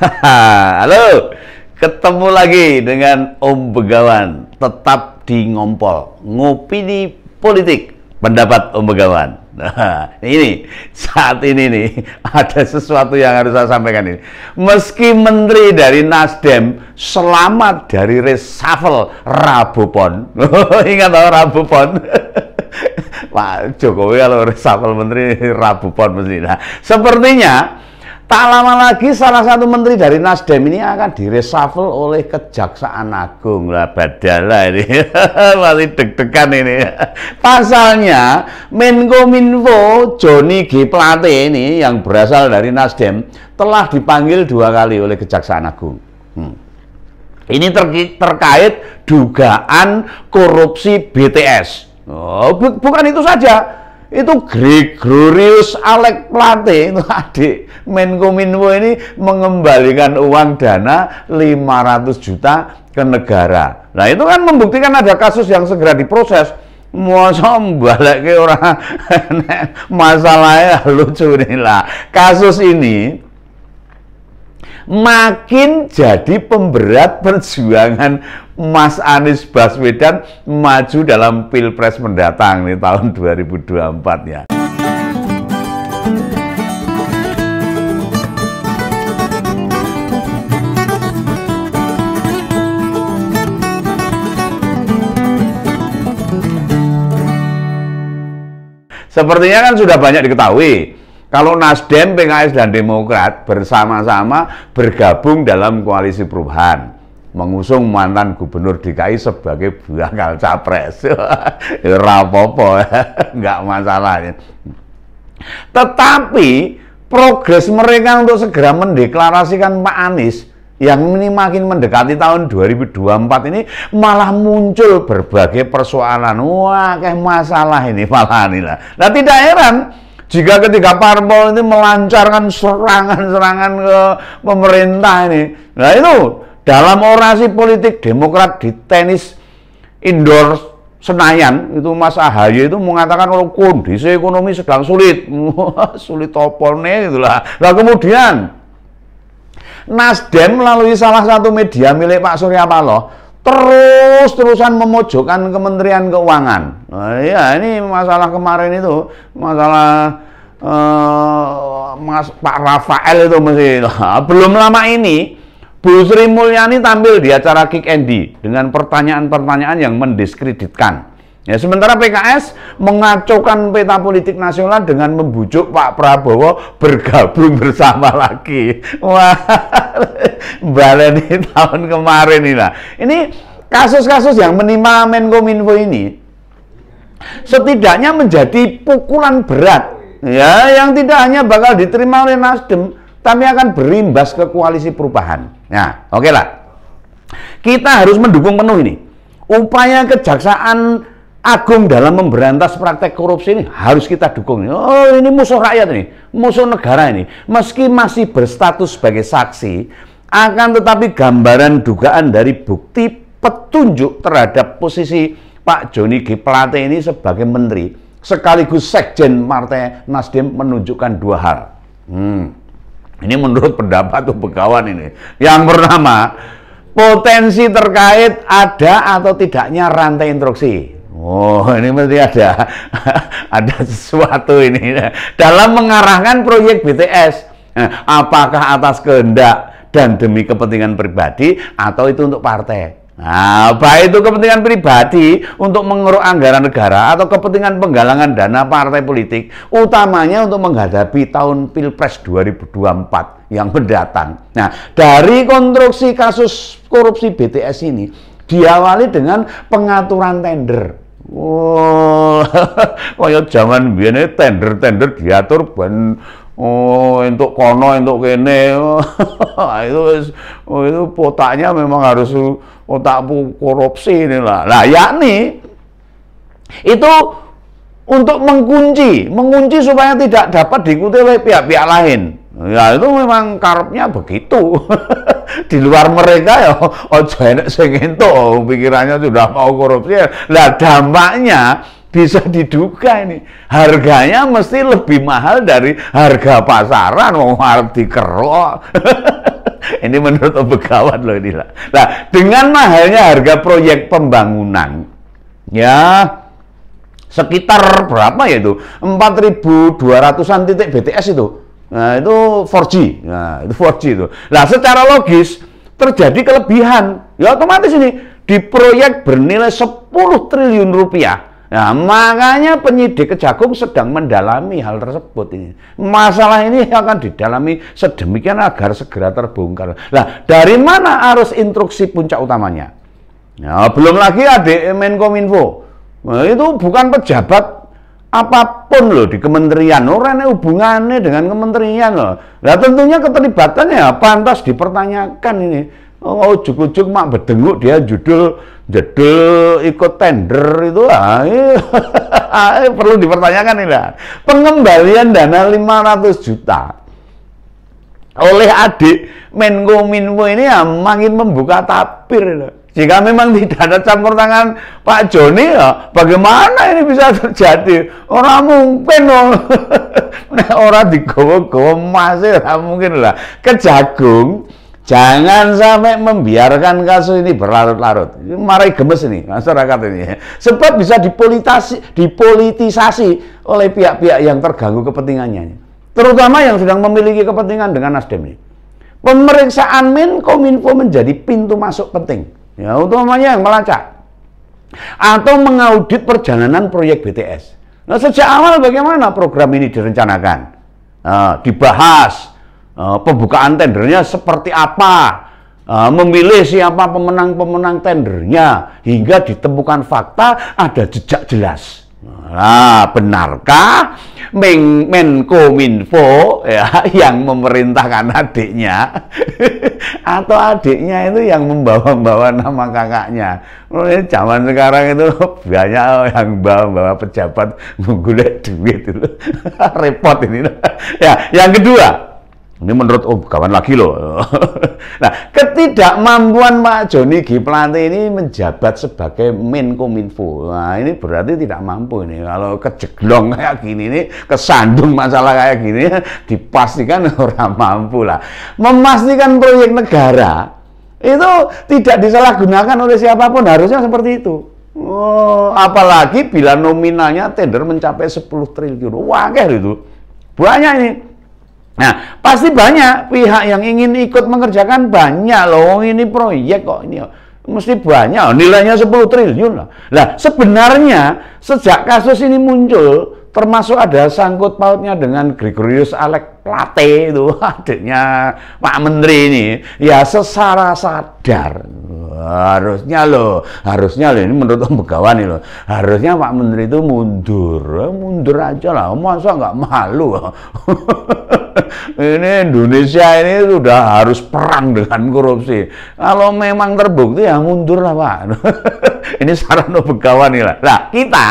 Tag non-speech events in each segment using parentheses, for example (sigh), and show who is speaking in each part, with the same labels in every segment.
Speaker 1: (laughs) Halo, ketemu lagi dengan Om Begawan. Tetap di ngompol, ngopi di politik. Pendapat Om Begawan. Nah, (laughs) ini saat ini nih (laughs) ada sesuatu yang harus saya sampaikan ini. Meski menteri dari Nasdem selamat dari reshuffle Rabu Pon. Ingat tahu Pon, Pak Jokowi kalau reshuffle menteri Pon mesti. Nah, sepertinya Tak lama lagi salah satu menteri dari Nasdem ini akan diresafel oleh Kejaksaan Agung lah badala ini (laughs) masih deg-degan ini. Pasalnya Menko Minfo Joni G Plate ini yang berasal dari Nasdem telah dipanggil dua kali oleh Kejaksaan Agung. Hmm. Ini ter terkait dugaan korupsi BTS. Oh, bu bukan itu saja itu Gregorius Alek Plate itu adik Menkominfo ini mengembalikan uang dana 500 juta ke negara. Nah itu kan membuktikan ada kasus yang segera diproses. mau balik ke orang (laughs) masalahnya lucu nih lah. Kasus ini makin jadi pemberat perjuangan Mas Anies Baswedan maju dalam Pilpres mendatang ini tahun 2024 ya. Sepertinya kan sudah banyak diketahui kalau Nasdem, PKS, dan Demokrat bersama-sama bergabung dalam koalisi perubahan mengusung mantan gubernur DKI sebagai bakal capres. (laughs) Ya, Rapopo, (laughs) nggak masalah. Tetapi progres mereka untuk segera mendeklarasikan Pak Anies yang ini makin mendekati tahun 2024 ini malah muncul berbagai persoalan. Wah, kayak masalah ini malah ini lah. Nah, tidak heran jika ketika parpol ini melancarkan serangan-serangan ke pemerintah ini. Nah itu dalam orasi politik Demokrat di tenis indoor Senayan itu Mas Ahaye itu mengatakan kalau kondisi ekonomi sedang sulit, (laughs) sulit topolnya itulah. Nah kemudian Nasdem melalui salah satu media milik Pak Surya Paloh terus terusan memojokkan Kementerian Keuangan. Nah, iya, ini masalah kemarin itu masalah eh, Mas Pak Rafael itu masih. nah, belum lama ini Bu Sri Mulyani tampil di acara Kick Andy dengan pertanyaan-pertanyaan yang mendiskreditkan. Ya, sementara PKS mengacaukan peta politik nasional dengan membujuk Pak Prabowo bergabung bersama lagi. Wah, (laughs) baleni tahun kemarin ini lah. Ini kasus-kasus yang menimpa Menkominfo ini setidaknya menjadi pukulan berat ya yang tidak hanya bakal diterima oleh Nasdem tapi akan berimbas ke koalisi perubahan. Nah, oke okay lah. Kita harus mendukung penuh ini. Upaya kejaksaan agung dalam memberantas praktek korupsi ini harus kita dukung. Oh, ini musuh rakyat ini, musuh negara ini. Meski masih berstatus sebagai saksi, akan tetapi gambaran dugaan dari bukti petunjuk terhadap posisi Pak Joni G. Plate ini sebagai menteri sekaligus sekjen Partai Nasdem menunjukkan dua hal. Hmm. Ini menurut pendapat tuh pegawan ini. Yang pertama, potensi terkait ada atau tidaknya rantai instruksi. Oh, ini mesti ada (laughs) ada sesuatu ini dalam mengarahkan proyek BTS. Eh, apakah atas kehendak dan demi kepentingan pribadi atau itu untuk partai? Nah, baik itu kepentingan pribadi untuk mengeruk anggaran negara atau kepentingan penggalangan dana partai politik, utamanya untuk menghadapi tahun Pilpres 2024 yang mendatang. Nah, dari konstruksi kasus korupsi BTS ini diawali dengan pengaturan tender Wah, wow. (laughs) kaya jaman biyen tender-tender diatur ben oh untuk kono untuk kene. (laughs) Ah, itu oh, itu potaknya memang harus otak korupsi inilah. Lah yakni itu untuk mengkunci, mengunci supaya tidak dapat diikuti oleh pihak-pihak lain. Ya itu memang karepnya begitu. (laughs) di luar mereka ya ojo enek sing entuk pikirannya sudah mau korupsi. Lah dampaknya bisa diduga ini harganya mesti lebih mahal dari harga pasaran wong arep dikerok (laughs) ini menurut begawan loh ini lah nah, dengan mahalnya harga proyek pembangunan ya sekitar berapa ya itu 4.200an titik BTS itu Nah, itu 4G. Nah, itu 4G itu. Nah, secara logis terjadi kelebihan. Ya otomatis ini di proyek bernilai 10 triliun rupiah. Nah, makanya penyidik Kejagung sedang mendalami hal tersebut ini. Masalah ini akan didalami sedemikian agar segera terbongkar. Nah, dari mana arus instruksi puncak utamanya? Nah, belum lagi adik Menkominfo. Nah, itu bukan pejabat apapun loh di kementerian orangnya hubungannya dengan kementerian loh nah tentunya keterlibatannya pantas dipertanyakan ini oh ujuk-ujuk mak berdenguk dia judul jedul ikut tender itu lah iya. (laughs) eh, perlu dipertanyakan ini lah. pengembalian dana 500 juta oleh adik Menko Minfo ini ya makin membuka tapir loh. Jika memang tidak ada campur tangan Pak Joni ya, bagaimana ini bisa terjadi? Orang mungkin (laughs) Nah, orang digowo-gowo masih lah ya, mungkin lah. Kejagung jangan sampai membiarkan kasus ini berlarut-larut. Marai gemes ini masyarakat ini. Sebab bisa dipolitisasi, dipolitisasi oleh pihak-pihak yang terganggu kepentingannya. Terutama yang sedang memiliki kepentingan dengan Nasdem ini. Pemeriksaan Menkominfo menjadi pintu masuk penting Ya, utamanya yang melacak. Atau mengaudit perjalanan proyek BTS. Nah, sejak awal bagaimana program ini direncanakan? Uh, dibahas, uh, pembukaan tendernya seperti apa, uh, memilih siapa pemenang-pemenang tendernya, hingga ditemukan fakta ada jejak jelas. Nah, benarkah Men Minfo ya (laughs) yang memerintahkan adiknya (laughs) atau adiknya itu yang membawa-bawa nama kakaknya? Mulai zaman sekarang itu (laughs) banyak yang bawa-bawa pejabat menggulek duit itu repot ini. ya, yang kedua ini menurut Om, oh, kawan lagi loh. (laughs) nah, ketidakmampuan Pak Joni Giplante ini menjabat sebagai Menko Minfo. Nah, ini berarti tidak mampu ini. Kalau kejeglong (laughs) kayak gini ini, kesandung masalah kayak gini, (laughs) dipastikan orang mampu lah. Memastikan proyek negara itu tidak disalahgunakan oleh siapapun, harusnya seperti itu. Oh, apalagi bila nominalnya tender mencapai 10 triliun. Wah, kayak itu. Banyak ini. Nah, pasti banyak pihak yang ingin ikut mengerjakan banyak loh. Ini proyek kok ini ya. mesti banyak nilainya 10 triliun lah. Nah, sebenarnya sejak kasus ini muncul termasuk ada sangkut pautnya dengan Gregorius Alek Plate itu (laughs) adiknya Pak Menteri ini ya secara sadar harusnya loh harusnya loh ini menurut Om Begawan nih loh harusnya Pak Menteri itu mundur mundur aja lah masa nggak malu (laughs) ini Indonesia ini sudah harus perang dengan korupsi kalau memang terbukti ya mundur lah Pak (laughs) ini saran Om Begawan nih lah nah kita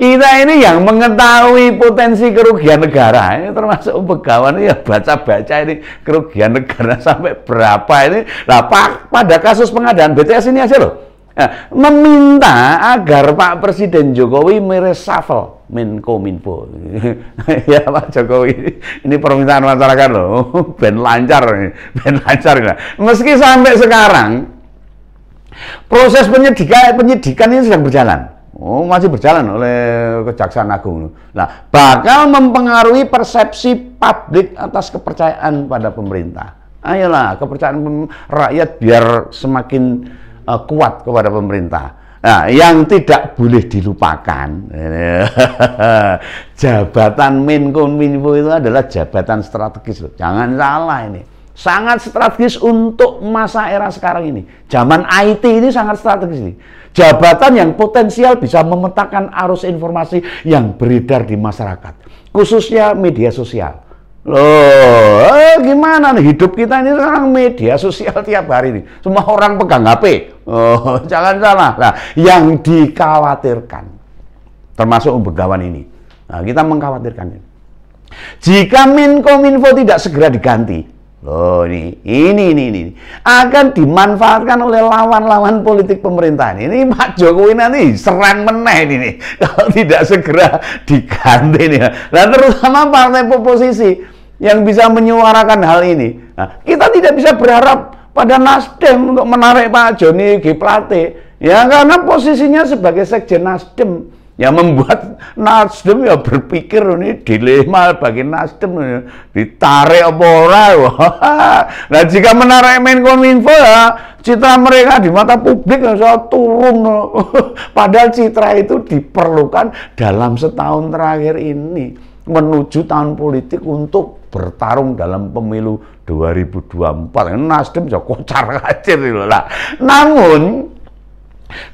Speaker 1: kita ini yang mengetahui potensi kerugian negara ini termasuk pegawai ini ya baca-baca ini kerugian negara (laughs) sampai berapa ini Pak pada kasus pengadaan BTS ini aja loh ya, meminta agar Pak Presiden Jokowi meresafel Menko Minfo (laughs) ya Pak Jokowi ini permintaan masyarakat loh (laughs) ben lancar nih ben lancar meski sampai sekarang proses penyidikan penyidikan ini sedang berjalan Oh, masih berjalan oleh Kejaksaan Agung. Nah, bakal mempengaruhi persepsi publik atas kepercayaan pada pemerintah. Ayolah, kepercayaan rakyat biar semakin uh, kuat kepada pemerintah. Nah, yang tidak boleh dilupakan, (laughs) jabatan Menkominfo itu adalah jabatan strategis. Jangan salah ini sangat strategis untuk masa era sekarang ini. Zaman IT ini sangat strategis. Ini. Jabatan yang potensial bisa memetakan arus informasi yang beredar di masyarakat, khususnya media sosial. Loh, eh, gimana nih hidup kita ini sekarang media sosial (laughs) tiap hari ini Semua orang pegang HP. Oh, (laughs) jangan salah. Nah, yang dikhawatirkan termasuk pegawai ini. Nah, kita mengkhawatirkannya ini. Jika Menkominfo tidak segera diganti, Loh ini, ini, ini, ini. Akan dimanfaatkan oleh lawan-lawan politik pemerintahan. Ini Pak Jokowi nanti serang meneh ini nih. (laughs) Kalau tidak segera diganti nih. Nah terutama partai oposisi yang bisa menyuarakan hal ini. Nah, kita tidak bisa berharap pada Nasdem untuk menarik Pak Joni G. Plate. Ya karena posisinya sebagai sekjen Nasdem yang membuat Nasdem ya berpikir ini dilema bagi Nasdem ditarik apa ora nah (laughs) jika menarik Menkominfo ya citra mereka di mata publik ya soal turun (laughs) padahal citra itu diperlukan dalam setahun terakhir ini menuju tahun politik untuk bertarung dalam pemilu 2024 Nasdem ya kocar kacir lah namun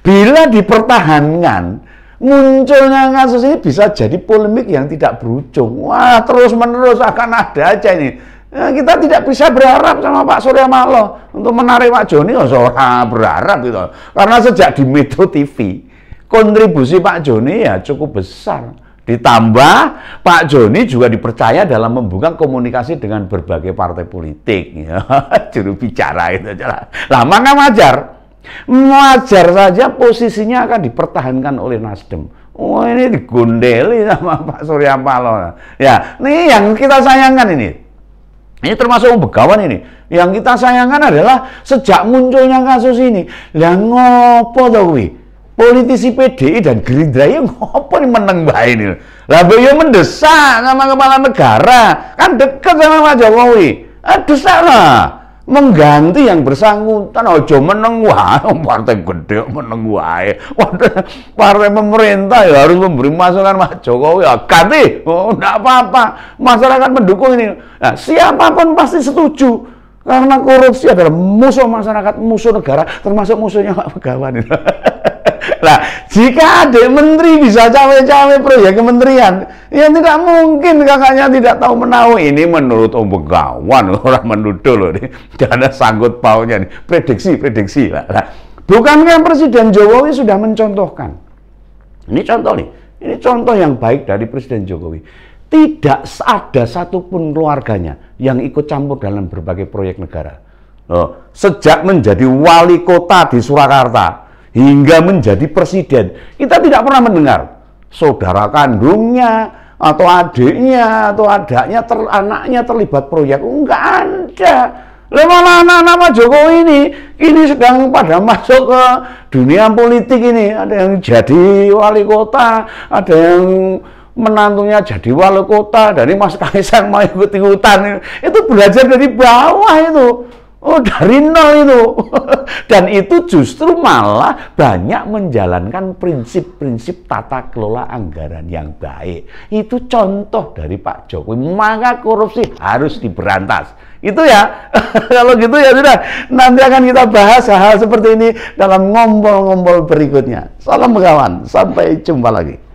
Speaker 1: bila dipertahankan munculnya kasus ini bisa jadi polemik yang tidak berujung. Wah, terus-menerus akan ada aja ini. Nah, kita tidak bisa berharap sama Pak Surya Malo untuk menarik Pak Joni, oh, soalnya berharap gitu. Karena sejak di Metro TV, kontribusi Pak Joni ya cukup besar. Ditambah Pak Joni juga dipercaya dalam membuka komunikasi dengan berbagai partai politik, ya, (laughs) juru bicara itu. Lah, mana wajar Wajar saja posisinya akan dipertahankan oleh Nasdem. Oh ini digondeli sama (laughs) Pak Surya Paloh. Ya, ini yang kita sayangkan ini. Ini termasuk begawan ini. Yang kita sayangkan adalah sejak munculnya kasus ini, lah ngopo to kuwi? Politisi PDI dan Gerindra yang ngopo nih meneng bae ini. Lah yo mendesak sama kepala negara, kan deket sama Pak Jokowi. Aduh eh, salah mengganti yang bersangkutan ojo meneng wae partai gede meneng wae partai, pemerintah ya harus memberi masukan Mas Jokowi ya ganti oh enggak apa-apa masyarakat mendukung ini nah, siapapun pasti setuju karena korupsi adalah musuh masyarakat musuh negara termasuk musuhnya Pak (laughs) Nah, jika adik menteri bisa cawe-cawe proyek kementerian, ya tidak mungkin kakaknya tidak tahu menahu. Ini menurut Om Begawan, (laughs) orang menuduh loh. Ini. Tidak ada sanggup paunya. Nih. Prediksi, prediksi. Lah, lah. Bukankah Presiden Jokowi sudah mencontohkan? Ini contoh nih. Ini contoh yang baik dari Presiden Jokowi. Tidak ada satupun keluarganya yang ikut campur dalam berbagai proyek negara. Loh, sejak menjadi wali kota di Surakarta, hingga menjadi presiden. Kita tidak pernah mendengar saudara kandungnya atau adiknya atau adaknya ter, anaknya terlibat proyek. Enggak ada. lemana anak-anak Pak Jokowi ini, ini sedang pada masuk ke dunia politik ini. Ada yang jadi wali kota, ada yang menantunya jadi wali kota, dari Mas Kaisang mau ikut-ikutan. Itu belajar dari bawah itu. Oh dari nol itu. (laughs) Dan itu justru malah banyak menjalankan prinsip-prinsip tata kelola anggaran yang baik. Itu contoh dari Pak Jokowi. Maka korupsi harus diberantas. Itu ya. (laughs) Kalau gitu ya sudah. Nanti akan kita bahas hal-hal seperti ini dalam ngompol-ngompol berikutnya. Salam kawan. Sampai jumpa lagi.